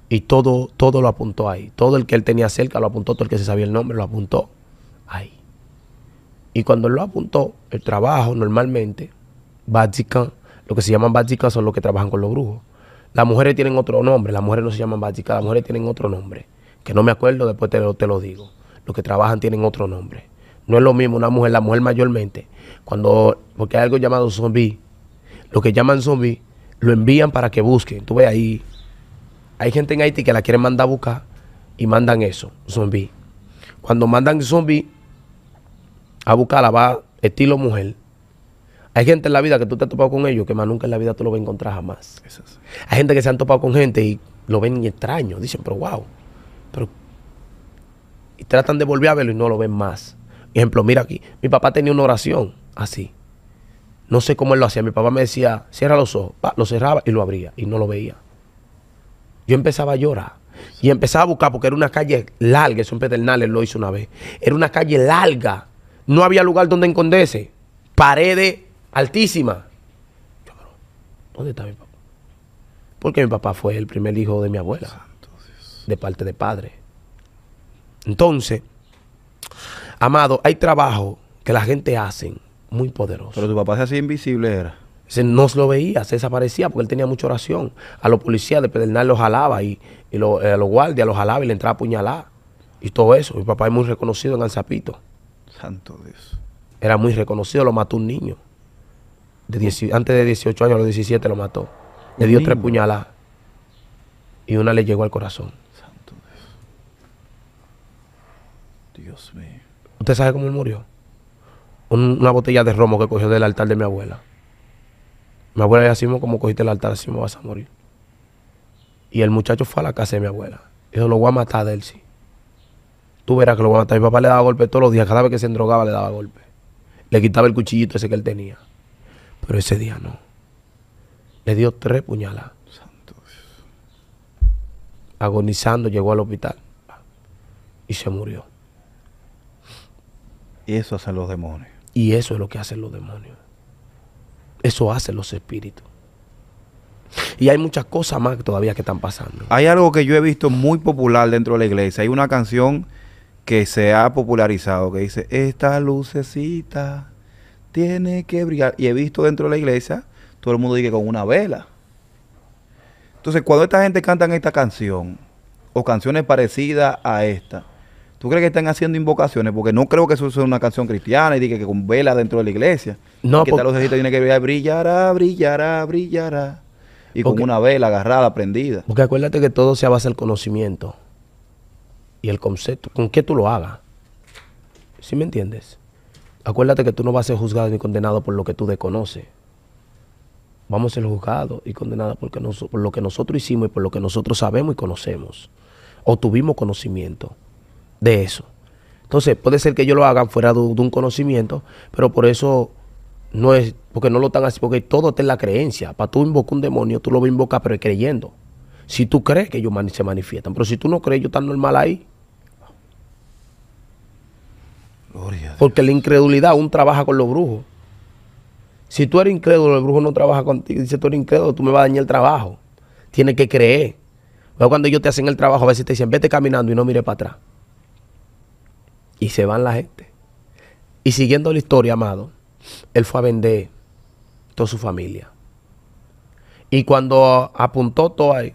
Speaker 1: Y todo, todo lo apuntó ahí. Todo el que él tenía cerca lo apuntó, todo el que se sabía el nombre lo apuntó ahí. Y cuando él lo apuntó, el trabajo normalmente, Vatican, lo que se llaman Vatican son los que trabajan con los brujos. Las mujeres tienen otro nombre, las mujeres no se llaman Vatican, las mujeres tienen otro nombre. Que no me acuerdo, después te lo, te lo digo. Los que trabajan tienen otro nombre. No es lo mismo una mujer, la mujer mayormente, cuando, porque hay algo llamado zombie lo que llaman zombies, lo envían para que busquen. Tú ves ahí, hay gente en Haití que la quieren mandar a buscar y mandan eso, zombies. Cuando mandan zombies a buscarla, va estilo mujer. Hay gente en la vida que tú te has topado con ellos que más nunca en la vida tú lo vas a encontrar jamás. Hay gente que se han topado con gente y lo ven extraño. Dicen, pero wow. Pero... Y tratan de volver a verlo y no lo ven más. Ejemplo, mira aquí. Mi papá tenía una oración así. No sé cómo él lo hacía. Mi papá me decía, cierra los ojos. lo cerraba y lo abría y no lo veía. Yo empezaba a llorar. Y empezaba a buscar porque era una calle larga. Eso en Pedernales lo hizo una vez. Era una calle larga. No había lugar donde esconderse. Paredes altísimas. Yo, ¿dónde está mi papá? Porque mi papá fue el primer hijo de mi abuela. De parte de padre. Entonces, amado, hay trabajo que la gente hace muy poderoso. Pero tu papá se hacía invisible, era. no se lo veía, se desaparecía porque él tenía mucha oración. A los policías de Pedernal los jalaba y, eh, a los guardias los jalaba y le entraba a puñalar y todo eso. Mi papá es muy reconocido en Alzapito. Santo Dios. Era muy reconocido, lo mató un niño. De antes de 18 años, a los 17 lo mató. Le dio tres puñaladas y una le llegó al corazón. Santo Dios. Dios mío. ¿Usted sabe cómo él murió? una botella de romo que cogió del altar de mi abuela. Mi abuela le decimos como cogiste el altar, así me vas a morir. Y el muchacho fue a la casa de mi abuela. Dijo, lo voy a matar a Delcy. Tú verás que lo voy a matar. Mi papá le daba golpes todos los días. Cada vez que se drogaba le daba golpes. Le quitaba el cuchillito ese que él tenía. Pero ese día no. Le dio tres puñaladas. Santos. Agonizando, llegó al hospital. Y se murió. Y eso hacen los demonios. Y eso es lo que hacen los demonios. Eso hacen los espíritus. Y hay muchas cosas más todavía que están pasando.
Speaker 2: Hay algo que yo he visto muy popular dentro de la iglesia. Hay una canción que se ha popularizado que dice, esta lucecita tiene que brillar. Y he visto dentro de la iglesia, todo el mundo dice con una vela. Entonces, cuando esta gente canta esta canción, o canciones parecidas a esta, ¿Tú crees que están haciendo invocaciones? Porque no creo que eso sea una canción cristiana y diga que, con vela dentro de la iglesia. No, que tal los ejércitos tiene que brillar, brillará, brillará, brillará. Y con una vela agarrada, prendida. Porque acuérdate que todo se basa el
Speaker 1: conocimiento y el concepto. ¿Con qué tú lo hagas? ¿Sí me entiendes? Acuérdate que tú no vas a ser juzgado ni condenado por lo que tú desconoces. Vamos a ser juzgados y condenados por lo que nosotros hicimos y por lo que nosotros sabemos y conocemos. O tuvimos conocimiento de eso. Entonces, puede ser que ellos lo hagan fuera de, un conocimiento, pero por eso no es, porque no lo están así, porque todo está en la creencia. Para tú invocar un demonio, tú lo vas a invocar, pero creyendo. Si tú crees que ellos se manifiestan, pero si tú no crees, yo están normal ahí. Gloria porque la incredulidad aún trabaja con los brujos. Si tú eres incrédulo, el brujo no trabaja contigo. Dice, tú eres incrédulo, tú me vas a dañar el trabajo. Tienes que creer. Luego cuando ellos te hacen el trabajo, a veces te dicen, vete caminando y no mire para atrás. Y se van la gente. Y siguiendo la historia, amado, él fue a vender toda su familia. Y cuando apuntó todo ahí,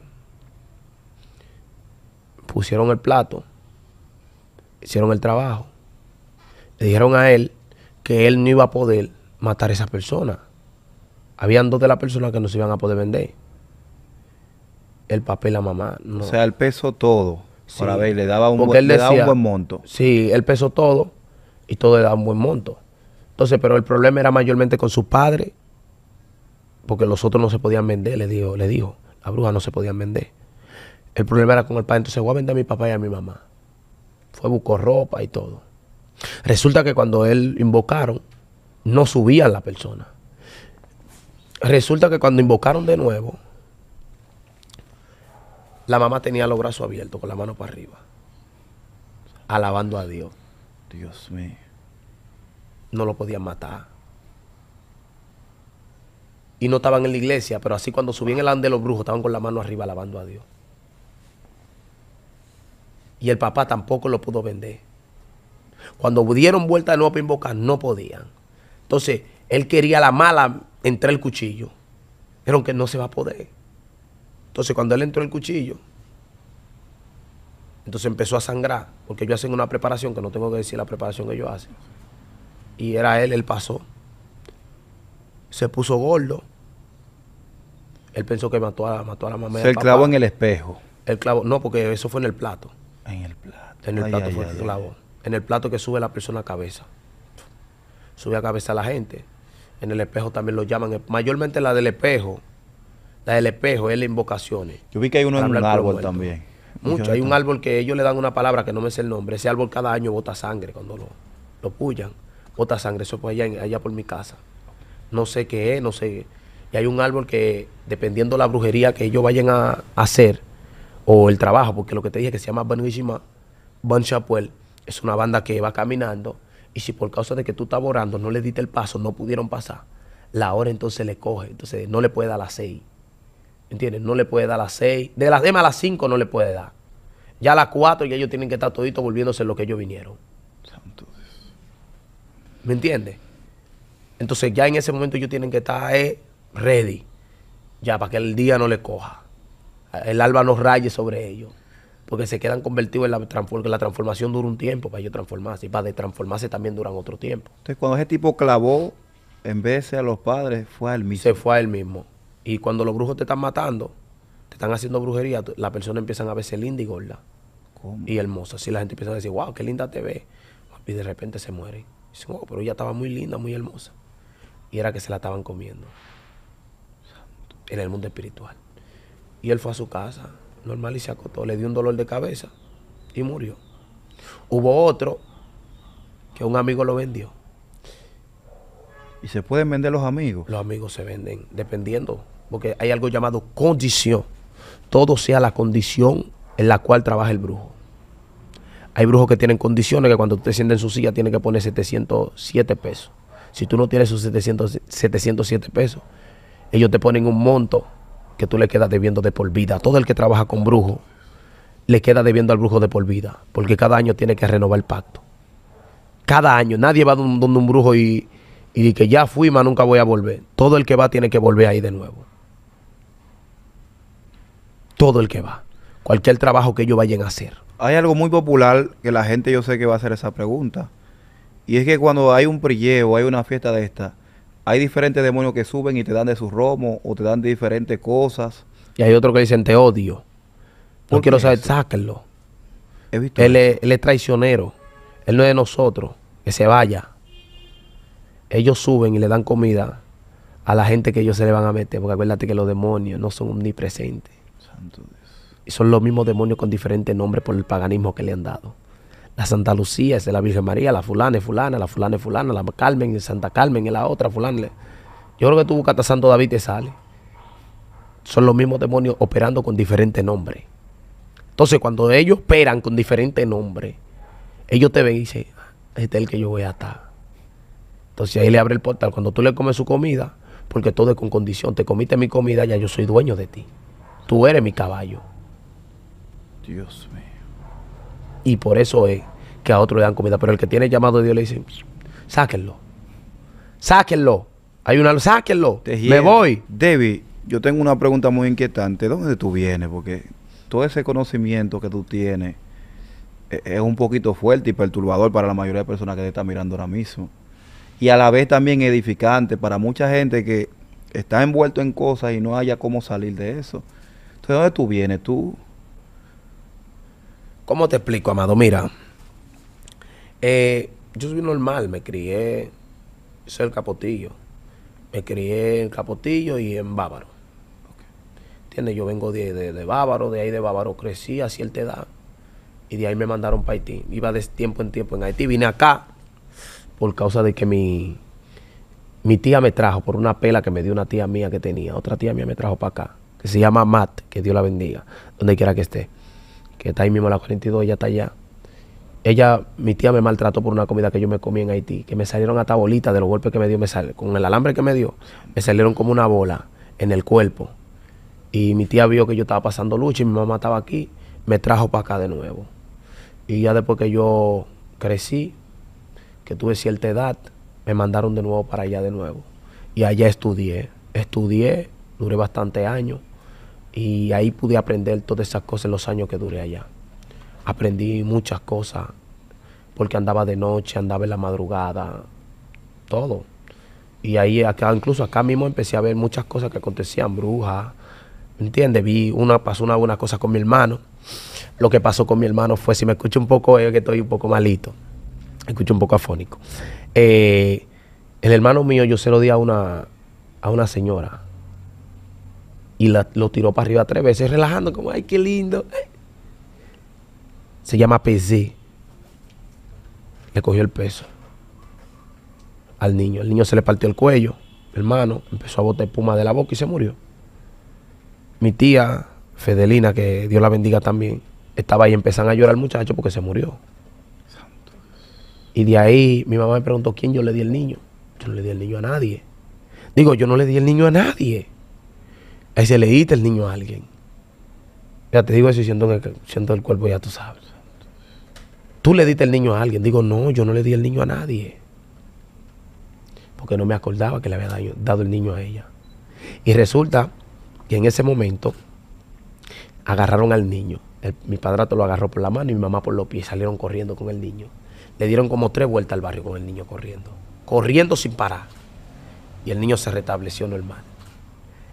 Speaker 1: pusieron el plato, hicieron el trabajo. Le dijeron a él que él no iba a poder matar a esa persona. Habían dos de las personas que no se iban a poder vender. El papel y la mamá. O sea, el peso todo sí. le daba un, buen, él le un buen monto. Sí, él pesó todo y todo le daba un buen monto. Entonces, pero el problema era mayormente con su padre, porque los otros no se podían vender, le dijo, le dijo, la bruja no se podían vender. El problema era con el padre, entonces voy a vender a mi papá y a mi mamá. Fue, buscó ropa y todo. Resulta que cuando él invocaron, no subían la persona. Resulta que cuando invocaron de nuevo, la mamá tenía los brazos abiertos, con la mano para arriba, alabando a Dios. Dios mío. No lo podían matar. Y no estaban en la iglesia, pero así cuando subían el ande de los brujos, estaban con la mano arriba alabando a Dios. Y el papá tampoco lo pudo vender. Cuando dieron vuelta de nuevo en boca, no podían. Entonces, él quería la mala entre el cuchillo. Pero que no se va a poder. Entonces, cuando él entró el cuchillo, entonces empezó a sangrar, porque ellos hacen una preparación, que no tengo que decir la preparación que ellos hacen. Y era él, él pasó. Se puso gordo. Él pensó que mató a, mató la mamá. el clavo en el espejo. El clavo, no, porque eso fue en el plato. En el plato. En el plato fue el clavo. En el plato que sube la persona a cabeza. Sube a cabeza a la gente. En el espejo también lo llaman. Mayormente la del espejo el espejo es la invocaciones. Yo vi que hay uno en un árbol también. Mucho. Hay un árbol que ellos le dan una palabra que no me sé el nombre. Ese árbol cada año bota sangre cuando lo, lo pullan. Bota sangre. Eso pues allá, allá por mi casa. No sé qué es, no sé. Y hay un árbol que, dependiendo la brujería que ellos vayan a, hacer o el trabajo, porque lo que te dije que se llama Banishima, Ban Chapuel, es una banda que va caminando y si por causa de que tú estás borrando no le diste el paso, no pudieron pasar, la hora entonces le coge, entonces no le puede dar las seis ¿Entiendes? No le puede dar a las seis. De las demás a las cinco no le puede dar. Ya a las cuatro y ellos tienen que estar toditos volviéndose lo que ellos vinieron. Santo ¿Me entiendes? Entonces ya en ese momento ellos tienen que estar eh, ready. Ya para que el día no le coja. El alba no raye sobre ellos. Porque se quedan convertidos en la transformación. La transformación dura un tiempo para ellos transformarse. Y para de transformarse también duran otro tiempo.
Speaker 2: Entonces cuando ese tipo clavó en vez de a los padres, fue al mismo. Se fue a
Speaker 1: mismo. Y cuando los brujos te están matando, te están haciendo brujería, la persona empiezan a verse linda y gorda. Y hermosa. Si la gente empieza a decir, wow, qué linda te ve, Y de repente se mueren. Oh, pero ella estaba muy linda, muy hermosa. Y era que se la estaban comiendo. En el mundo espiritual. Y él fue a su casa, normal y se acotó. Le dio un dolor de cabeza y murió. Hubo otro que un amigo lo vendió. ¿Y se pueden vender los amigos? Los amigos se venden, dependiendo porque hay algo llamado condición. Todo sea la condición en la cual trabaja el brujo. Hay brujos que tienen condiciones que cuando te sienten en su silla tiene que poner 707 pesos. Si tú no tienes esos 707 pesos, ellos te ponen un monto que tú le quedas debiendo de por vida. Todo el que trabaja con brujo le queda debiendo al brujo de por vida, porque cada año tiene que renovar el pacto. Cada año, nadie va donde un brujo y, y que ya fui, más nunca voy a volver. Todo el que va tiene que volver ahí
Speaker 2: de nuevo. Todo el que va. Cualquier trabajo que ellos vayan a hacer. Hay algo muy popular que la gente yo sé que va a hacer esa pregunta. Y es que cuando hay un prilleo, hay una fiesta de esta, hay diferentes demonios que suben y te dan de sus romos o te dan de diferentes cosas.
Speaker 1: Y hay otro que dicen, te odio. No quiero saber, sáquenlo. él es traicionero. Él no es de nosotros. Que se vaya. Ellos suben y le dan comida a la gente que ellos se le van a meter. Porque acuérdate que los demonios no son omnipresentes. Y son los mismos demonios con diferentes nombres por el paganismo que le han dado. La Santa Lucía es de la Virgen María, la fulana es fulana, la fulana es fulana, la Carmen es Santa Carmen es la otra fulana. Yo creo que tú buscas a Santo David y te sale. Son los mismos demonios operando con diferentes nombres. Entonces, cuando ellos operan con diferentes nombres, ellos te ven y dicen, ah, este es el que yo voy a atar. Entonces ahí le abre el portal. Cuando tú le comes su comida, porque todo es con condición, te comiste mi comida, ya yo soy dueño de ti. Tú eres mi caballo. Dios mío. Y por eso es que a otro le dan comida. Pero el que tiene llamado de Dios le dice, sáquenlo. Sáquenlo. Hay una, sáquenlo. Me voy.
Speaker 2: David, yo tengo una pregunta muy inquietante. ¿De dónde tú vienes? Porque todo ese conocimiento que tú tienes eh, es, un poquito fuerte y perturbador para la mayoría de personas que te están mirando ahora mismo. Y a la vez también edificante para mucha gente que está envuelto en cosas y no haya cómo salir de eso. ¿De dónde tú vienes? Tú.
Speaker 1: ¿Cómo te explico, amado? Mira,
Speaker 2: eh, yo soy normal,
Speaker 1: me crié soy el Capotillo. Me crié en Capotillo y en Bávaro. ¿Entiendes? Yo vengo de, de, Bávaro, de ahí de Bávaro crecí a cierta edad y de ahí me mandaron para Haití. Iba de tiempo en tiempo en Haití. Vine acá por causa de que mi, mi tía me trajo por una pela que me dio una tía mía que tenía. Otra tía mía me trajo para acá que se llama Matt, que Dios la bendiga, donde quiera que esté, que está ahí mismo a las 42, ella está allá. Ella, mi tía me maltrató por una comida que yo me comí en Haití, que me salieron hasta bolitas de los golpes que me dio, me sal, con el alambre que me dio, me salieron como una bola en el cuerpo. Y mi tía vio que yo estaba pasando lucha y mi mamá estaba aquí, me trajo para acá de nuevo. Y ya después que yo crecí, que tuve cierta edad, me mandaron de nuevo para allá de nuevo. Y allá estudié, estudié, duré bastante años y ahí pude aprender todas esas cosas en los años que duré allá. Aprendí muchas cosas, porque andaba de noche, andaba en la madrugada, todo. Y ahí, acá, incluso acá mismo empecé a ver muchas cosas que acontecían, brujas, ¿entiendes? Vi una, pasó una, buena cosa con mi hermano. Lo que pasó con mi hermano fue, si me escucho un poco, es que estoy un poco malito, escucho un poco afónico. Eh, el hermano mío yo se lo di a una, a una señora, y lo tiró para arriba tres veces, relajando como, ay, qué lindo. Se llama PC. Le cogió el peso al niño. El niño se le partió el cuello, hermano, empezó a botar espuma de la boca y se murió. Mi tía, Fedelina, que Dios la bendiga también, estaba ahí, empezando a llorar muchacho porque se murió. Y de ahí mi mamá me preguntó quién yo le di el niño. Yo no le di el niño a nadie. Digo, yo no le di el niño a nadie. Ahí se le diste el niño a alguien. Ya te digo eso y siento, el, cuerpo, ya tú sabes. Tú le diste el niño a alguien. Digo, no, yo no le di el niño a nadie. Porque no me acordaba que le había dado el niño a ella. Y resulta que en ese momento agarraron al niño. mi padrato lo agarró por la mano y mi mamá por los pies. Salieron corriendo con el niño. Le dieron como tres vueltas al barrio con el niño corriendo. Corriendo sin parar. Y el niño se restableció normal.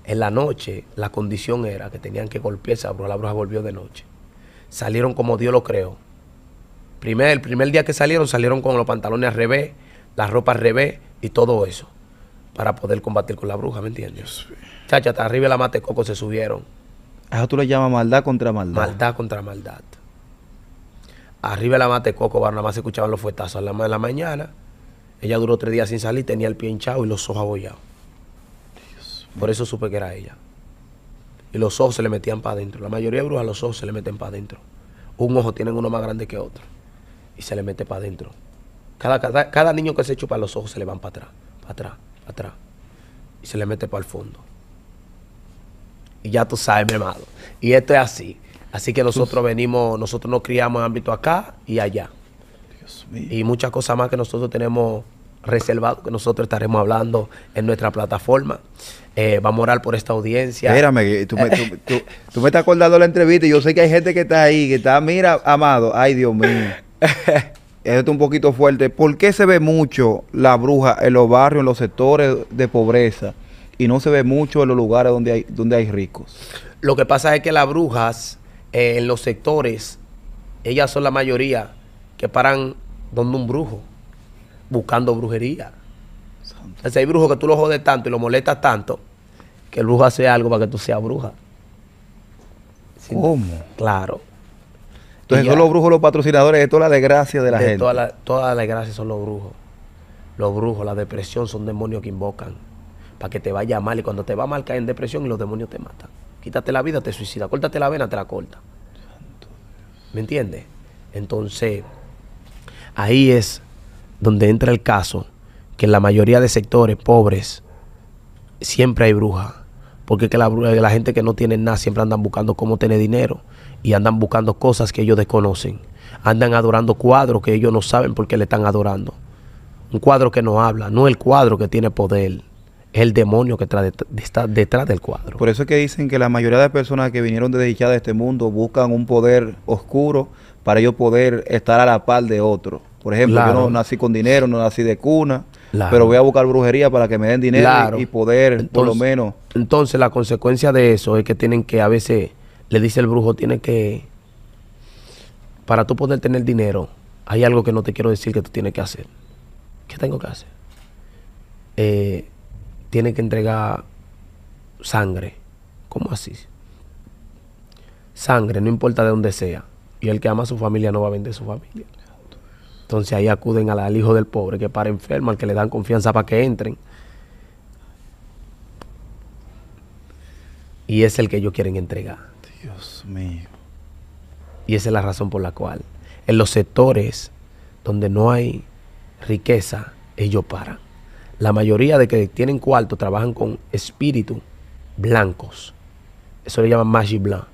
Speaker 1: En la noche, la condición era que tenían que golpearse esa la bruja. La bruja volvió de noche. Salieron como Dios lo creó. Primer, el primer día que salieron, salieron con los pantalones al revés, la ropa al revés y todo eso. Para poder combatir con la bruja, ¿me entiendes? Chacha, hasta arriba de la mate coco se subieron.
Speaker 2: Eso tú le llamas maldad contra maldad. Maldad
Speaker 1: contra maldad. Arriba de la mate coco, nada más se escuchaban los fuetazos a la mañana. Ella duró tres días sin salir, tenía el pie hinchado y los ojos abollados. Por eso supe que era ella. Y los ojos se le metían para adentro. La mayoría de brujas los ojos se le meten para adentro. Un ojo tienen uno más grande que otro. Y se le mete para adentro. Cada, cada, niño que se chupa los ojos se le van para atrás, para atrás, para atrás. Y se le mete para el fondo. Y ya tú sabes, mi amado. Y esto es así. Así que nosotros venimos, nosotros nos criamos en ámbito acá y allá. Dios mío. Y muchas cosas más que nosotros tenemos reservado que nosotros estaremos hablando en nuestra plataforma. Eh, vamos a orar por
Speaker 2: esta audiencia. Espérame, tú me, tú, estás acordando la entrevista y yo sé que hay gente que está ahí, que está, mira, amado, ay Dios mío. Esto es un poquito fuerte. ¿Por qué se ve mucho la bruja en los barrios, en los sectores de pobreza y no se ve mucho en los lugares donde hay, donde hay ricos?
Speaker 1: Lo que pasa es que las brujas eh, en los sectores, ellas son la mayoría que paran donde un brujo buscando brujería. Si hay brujos que tú lo jodes tanto y lo molestas tanto que el brujo hace algo para que tú seas bruja. ¿Cómo? Claro.
Speaker 2: Entonces son los brujos los patrocinadores de toda la desgracia de la gente. Toda la, toda desgracia
Speaker 1: son los brujos. Los brujos, la depresión son demonios que invocan para que te vaya mal y cuando te va mal caes en depresión y los demonios te matan. Quítate la vida, te suicida. Córtate la vena, te la corta. ¿Me entiendes? Entonces, ahí es donde entra el caso que en la mayoría de sectores pobres siempre hay brujas. Porque que la, eh, la, gente que no tiene nada siempre andan buscando cómo tener dinero y andan buscando cosas que ellos desconocen. Andan adorando cuadros que ellos no saben por qué le están adorando. Un cuadro que no habla, no el cuadro que tiene poder, es el demonio que está detrás del cuadro.
Speaker 2: Por eso es que dicen que la mayoría de personas que vinieron ya de este mundo buscan un poder oscuro para ellos poder estar a la par de otros. Por ejemplo, yo no nací con dinero, no nací de cuna, pero voy a buscar brujería para que me den dinero y poder, por lo menos.
Speaker 1: Entonces, la consecuencia de eso es que tienen que, a veces, le dice el brujo, tiene que, para tú poder tener dinero, hay algo que no te quiero decir que tú tienes que hacer. ¿Qué tengo que hacer? Eh, tiene que entregar sangre. ¿Cómo así? Sangre, no importa de dónde sea. Y el que ama a su familia no va a vender su familia. Entonces ahí acuden al, hijo del pobre, que para enfermo, al que le dan confianza para que entren. Y es el que ellos quieren entregar.
Speaker 2: Dios mío.
Speaker 1: Y esa es la razón por la cual en los sectores donde no hay riqueza, ellos paran. La mayoría de que tienen cuarto trabajan con espíritu blancos. Eso le llaman magia blanc.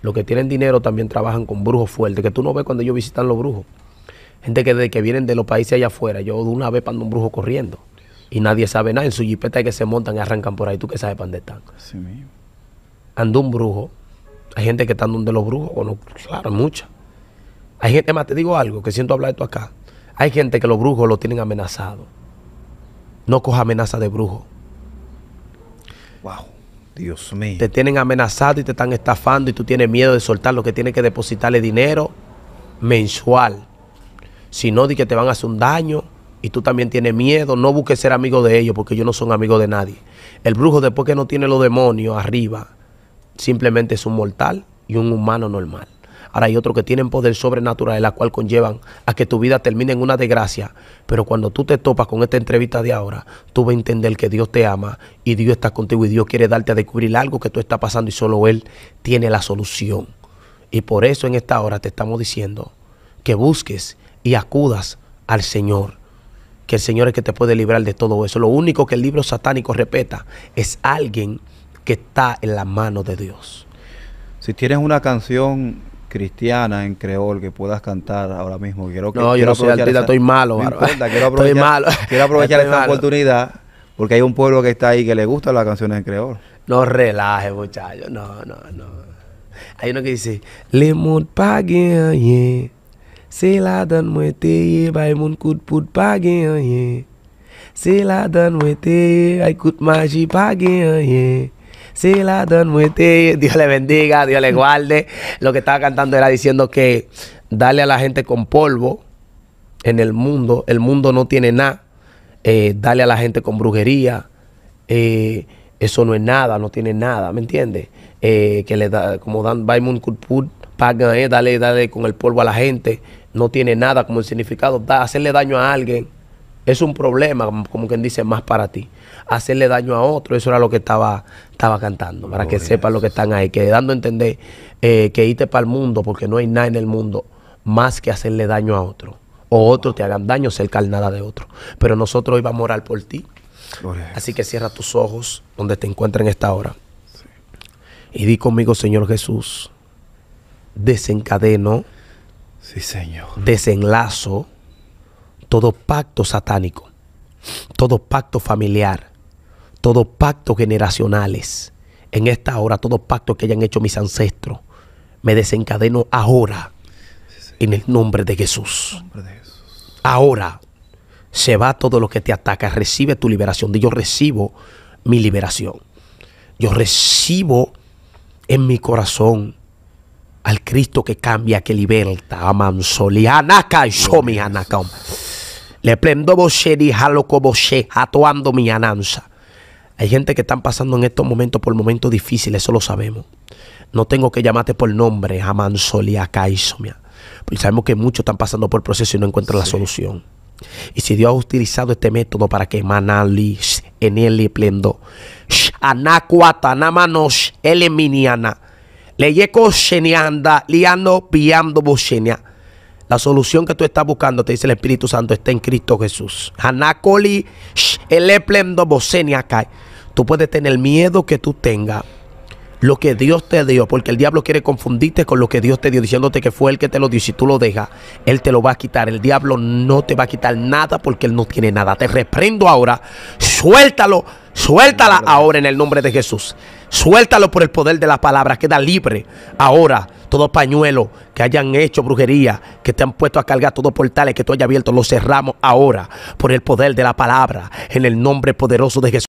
Speaker 1: Los que tienen dinero también trabajan con brujos fuertes, que tú no ves cuando ellos visitan los brujos. Gente que desde que vienen de los países allá afuera, yo de una vez pando un brujo corriendo. Y nadie sabe nada. En su jipeta que se montan y arrancan por ahí. ¿Tú que sabes para dónde están? Sí, Ando un brujo. Hay gente que está de los brujos. claro, mucha. Hay gente, más te digo algo, que siento hablar de esto acá. Hay gente que los brujos lo tienen amenazado. No coja amenaza de brujo. Wow. Dios mío. Te tienen amenazado y te están estafando y tú tienes miedo de soltar lo que tienes que depositarle dinero mensual. Si no, di que te van a hacer un daño y tú también tienes miedo, no busques ser amigo de ellos porque ellos no son amigos de nadie. El brujo, después que no tiene los demonios arriba, simplemente es un mortal y un humano normal. Ahora hay otros que tienen poder sobrenatural, la cual conllevan a que tu vida termine en una desgracia. Pero cuando tú te topas con esta entrevista de ahora, tú vas a entender que Dios te ama y Dios está contigo y Dios quiere darte a descubrir algo que tú estás pasando y solo Él tiene la solución. Y por eso en esta hora te estamos diciendo que busques y acudas al Señor, que el Señor es que te puede librar de todo eso. Lo único que el libro satánico repeta es alguien que
Speaker 2: está en la mano de Dios. Si tienes una canción cristiana en creol que puedas cantar ahora mismo. Quiero que, no, yo no soy artista, estoy malo. No quiero aprovechar, Quiero aprovechar esta oportunidad porque hay un pueblo que está ahí que le gusta las canciones en creol. No
Speaker 1: relaje, muchachos, No, no, no. Hay uno que dice,
Speaker 2: Le yeah.
Speaker 1: Se la dan la dan maji la dan Dios le bendiga, Dios le guarde. Lo que estaba cantando era diciendo que darle a la gente con polvo en el mundo, el mundo no tiene nada. Eh, dale a la gente con brujería, eh, eso no es nada, no tiene nada, ¿me entiendes? Eh, que le da, como dan Baimon kutput dale, dale con el polvo a la gente no tiene nada como el significado. hacerle daño a alguien es un problema, como quien dice, más para ti. Hacerle daño a otro, eso era lo que estaba, estaba cantando, para que sepan lo que están ahí, que dando a entender eh, que irte para el mundo, porque no hay nada en el mundo más que hacerle daño a otro. O otros te hagan daño, ser nada de otro. Pero nosotros hoy a orar por ti. Así que cierra tus ojos donde te encuentres en esta hora. Y di conmigo, Señor Jesús, desencadeno Sí, Señor. Desenlazo todo pacto satánico, todo pacto familiar, todo pacto generacionales. En esta hora, todo pacto que hayan hecho mis ancestros, me desencadeno ahora en el nombre de Jesús. Ahora se va todo lo que te ataca. Recibe tu liberación. Yo recibo mi liberación. Yo recibo en mi corazón al Cristo que cambia, que liberta. Amansolia, y Somianaka. Le prendo vosheri di vosheri atuando mi ananza. Hay gente que están pasando en estos momentos por momentos difíciles, eso lo sabemos. No tengo que llamarte por nombre, Amansolia, y Somia. Porque sabemos que muchos están pasando por el proceso y no encuentran la solución. Y si Dios ha utilizado este método para que Manali, le Plendo, Anacuata, Namanos, Eleminiana, Leyeko anda liando, piando, bosenia. La solución que tú estás buscando, te dice el Espíritu Santo, está en Cristo Jesús. Hanakoli, el eplendo, bosenia, Tú puedes tener miedo que tú tengas lo que Dios te dio, porque el diablo quiere confundirte con lo que Dios te dio, diciéndote que fue el que te lo dio. Si tú lo dejas, Él te lo va a quitar. El diablo no te va a quitar nada porque Él no tiene nada. Te reprendo ahora. Suéltalo, suéltala ahora en el nombre de Jesús. Suéltalo por el poder de la palabra. Queda libre ahora. Todo pañuelo que hayan hecho brujería, que te han puesto a cargar todos portales que tú hayas abierto, Lo cerramos ahora por el poder de la palabra, en el nombre poderoso de Jesús.